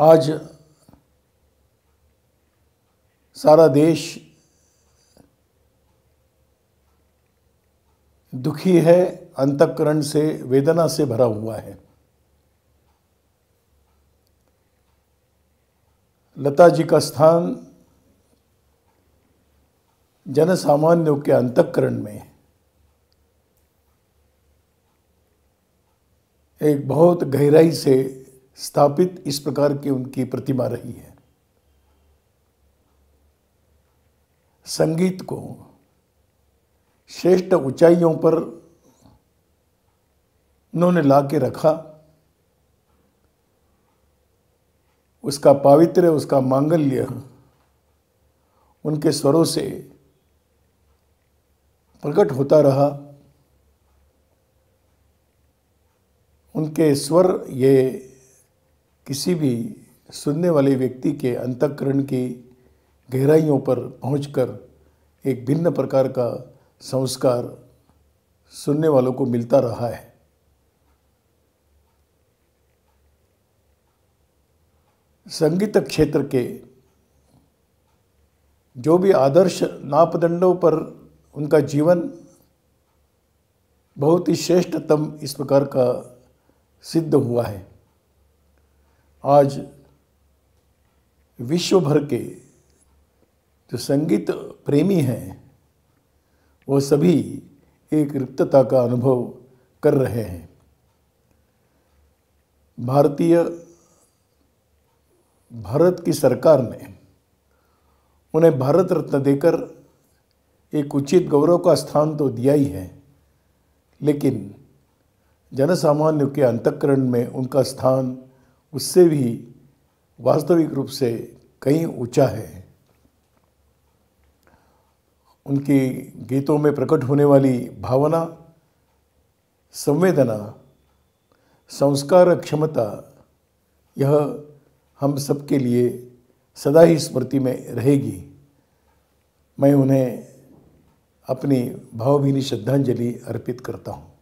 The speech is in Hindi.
आज सारा देश दुखी है अंतकरण से वेदना से भरा हुआ है लता जी का स्थान जन सामान्यों के अंतकरण में एक बहुत गहराई से स्थापित इस प्रकार की उनकी प्रतिमा रही है संगीत को श्रेष्ठ ऊंचाइयों पर उन्होंने ला के रखा उसका पावित्र्य उसका मांगल्य उनके स्वरों से प्रकट होता रहा उनके स्वर ये किसी भी सुनने वाले व्यक्ति के अंतकरण की गहराइयों पर पहुँच एक भिन्न प्रकार का संस्कार सुनने वालों को मिलता रहा है संगीत क्षेत्र के जो भी आदर्श नापदंडों पर उनका जीवन बहुत ही श्रेष्ठतम इस प्रकार का सिद्ध हुआ है आज विश्व भर के जो संगीत प्रेमी हैं वो सभी एक रिक्तता का अनुभव कर रहे हैं भारतीय भारत की सरकार ने उन्हें भारत रत्न देकर एक उचित गौरव का स्थान तो दिया ही है लेकिन जनसामान्य के अंतकरण में उनका स्थान उससे भी वास्तविक रूप से कहीं ऊंचा है उनके गीतों में प्रकट होने वाली भावना संवेदना संस्कार क्षमता यह हम सबके लिए सदा ही स्मृति में रहेगी मैं उन्हें अपनी भावभीनी श्रद्धांजलि अर्पित करता हूँ